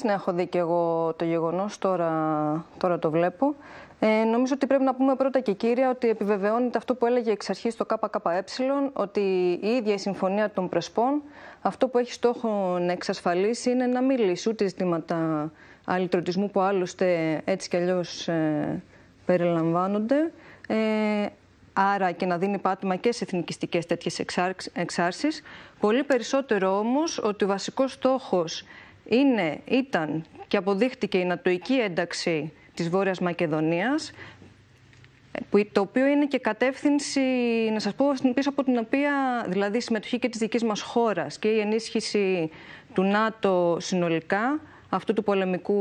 χωρίς να έχω δει και εγώ το γεγονός, τώρα, τώρα το βλέπω. Ε, νομίζω ότι πρέπει να πούμε πρώτα και κύρια ότι επιβεβαιώνεται αυτό που έλεγε εξ αρχής το ΚΚΕ, ότι η ίδια η Συμφωνία των Πρεσπών αυτό που έχει στόχο να εξασφαλίσει είναι να μην λύσει ούτε ζητήματα αλυτρωτισμού που άλλωστε έτσι κι αλλιώς ε, περιλαμβάνονται, ε, άρα και να δίνει πάτημα και σε εθνικιστικές τέτοιες εξάρξ, εξάρσεις. Πολύ περισσότερο όμως ότι ο βασικός στόχος είναι, ήταν και αποδείχτηκε η νατοική ένταξη της Βόρειας Μακεδονίας που, το οποίο είναι και κατεύθυνση, να σας πω, πίσω από την οποία, δηλαδή η συμμετοχή και της δικής μας χώρας και η ενίσχυση του ΝΑΤΟ συνολικά, αυτού του πολεμικού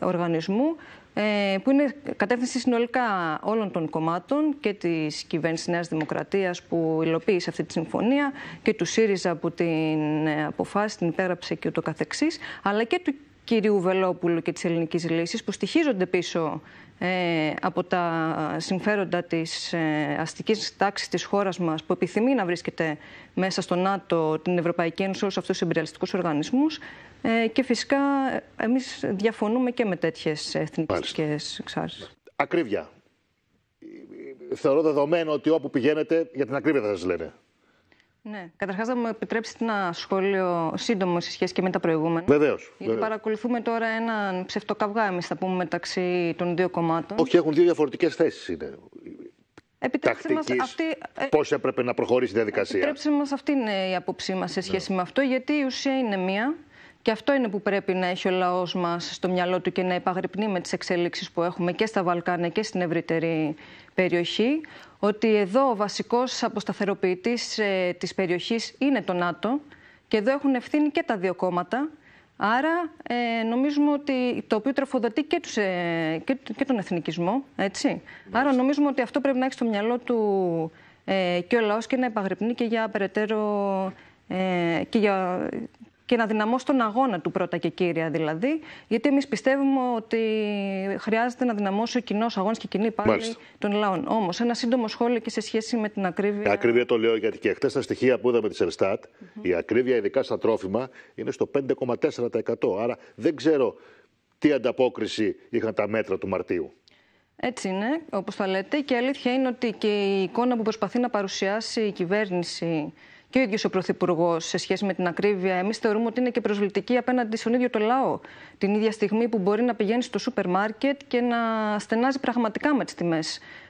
οργανισμού ε, που είναι κατεύθυνση συνολικά όλων των κομμάτων και της κυβέρνησης Νέας Δημοκρατίας που υλοποίησε αυτή τη συμφωνία και του ΣΥΡΙΖΑ που την ε, αποφάσισε, την υπέγραψε και ούτω καθεξής, αλλά και του κυρίου Βελόπουλου και της ελληνικής λύσης που στοιχίζονται πίσω ε, από τα συμφέροντα της ε, αστικής τάξης της χώρας μας που επιθυμεί να βρίσκεται μέσα στο ΝΑΤΟ, την Ευρωπαϊκή Ένωση, όλους αυτούς τους εμπειριαλιστικούς οργανισμούς ε, και φυσικά εμείς διαφωνούμε και με τέτοιες εθνικιστικές εξάρσεις. Ακρίβεια. Θεωρώ δεδομένο ότι όπου πηγαίνετε για την ακρίβεια θα σας λένε. Ναι. Καταρχάς, θα μου επιτρέψετε ένα σχόλιο σύντομο σε σχέση και με τα προηγούμενα. Βεβαίως. Γιατί βεβαίως. παρακολουθούμε τώρα έναν ψευτοκαυγά, θα πούμε, μεταξύ των δύο κομμάτων. Όχι, έχουν δύο διαφορετικές θέσεις είναι. Επιτρέψτε μας αυτή... Ε, πώς έπρεπε να προχωρήσει η διαδικασία. Επιτρέψτε μας αυτή είναι η απόψή μας σε σχέση ναι. με αυτό, γιατί η ουσία είναι μία. Και αυτό είναι που πρέπει να έχει ο λαός μας στο μυαλό του και να υπαγρυπνεί με τις εξελίξει που έχουμε και στα Βαλκάνια και στην ευρύτερη περιοχή. Ότι εδώ ο βασικός αποσταθεροποιητής ε, της περιοχής είναι το ΝΑΤΟ και εδώ έχουν ευθύνη και τα δύο κόμματα. Άρα ε, νομίζουμε ότι το οποίο τροφοδοτεί και, τους, ε, και, τον εθνικισμό, έτσι. Άρα νομίζουμε ότι αυτό πρέπει να έχει στο μυαλό του ε, και ο λαός και να επαγρυπνεί και για περαιτέρω ε, για και να δυναμώσει τον αγώνα του πρώτα και κύρια δηλαδή. Γιατί εμείς πιστεύουμε ότι χρειάζεται να δυναμώσει ο κοινός αγώνας και κοινή πάλι των λαών. Όμως, ένα σύντομο σχόλιο και σε σχέση με την ακρίβεια. Η ακρίβεια το λέω γιατί και χθες τα στοιχεία που είδαμε της ελστατ η ακρίβεια ειδικά στα τρόφιμα είναι στο 5,4%. Άρα δεν ξέρω τι ανταπόκριση είχαν τα μέτρα του Μαρτίου. Έτσι είναι, όπως θα λέτε. Και η αλήθεια είναι ότι και η εικόνα που προσπαθεί να παρουσιάσει η κυβέρνηση και ο ίδιος ο Πρωθυπουργός σε σχέση με την ακρίβεια, εμείς θεωρούμε ότι είναι και προσβλητική απέναντι στον ίδιο το λαό. Την ίδια στιγμή που μπορεί να πηγαίνει στο σούπερ μάρκετ και να στενάζει πραγματικά με τις τιμές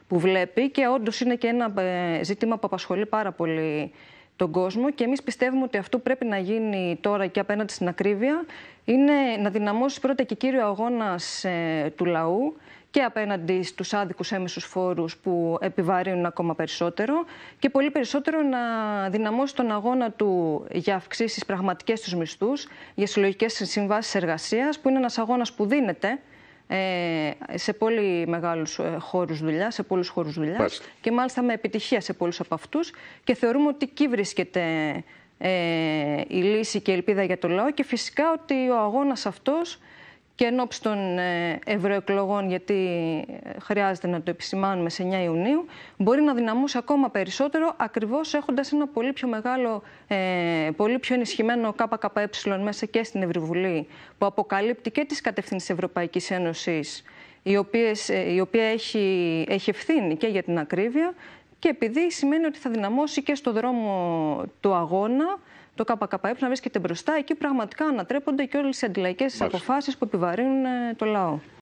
που βλέπει. Και όντως είναι και ένα ε, ζήτημα που απασχολεί πάρα πολύ τον κόσμο και εμείς πιστεύουμε ότι αυτό πρέπει να γίνει τώρα και απέναντι στην ακρίβεια είναι να δυναμώσει πρώτα και κύριο αγώνας ε, του λαού και απέναντι στους άδικους έμεσους φόρους που επιβαρύνουν ακόμα περισσότερο και πολύ περισσότερο να δυναμώσει τον αγώνα του για αυξήσεις πραγματικές τους μισθούς, για συλλογικές συμβάσεις εργασίας, που είναι ένας αγώνας που δίνεται ε, σε πολύ μεγάλους ε, χώρους δουλειάς, σε πολλούς χώρους δουλειάς και μάλιστα με επιτυχία σε πολλούς από αυτούς. Και θεωρούμε ότι εκεί βρίσκεται ε, η λύση και η ελπίδα για το λαό και φυσικά ότι ο αγώνας αυτός και εν ώψη των ε, ευρωεκλογών, γιατί ε, χρειάζεται να το επισημάνουμε σε 9 Ιουνίου, μπορεί να δυναμώσει ακόμα περισσότερο, ακριβώς έχοντας ένα πολύ πιο μεγάλο, ε, πολύ πιο ενισχυμένο ΚΚΕ μέσα και στην Ευρωβουλή, που αποκαλύπτει και τις κατευθύνσεις Ευρωπαϊκής Ένωσης, η, οποία έχει, έχει ευθύνη και για την ακρίβεια, και επειδή σημαίνει ότι θα δυναμώσει και στο δρόμο του αγώνα το ΚΚΕ να βρίσκεται μπροστά. Εκεί πραγματικά ανατρέπονται και όλες οι αντιλαϊκέ αποφάσεις που επιβαρύνουν ε, το λαό.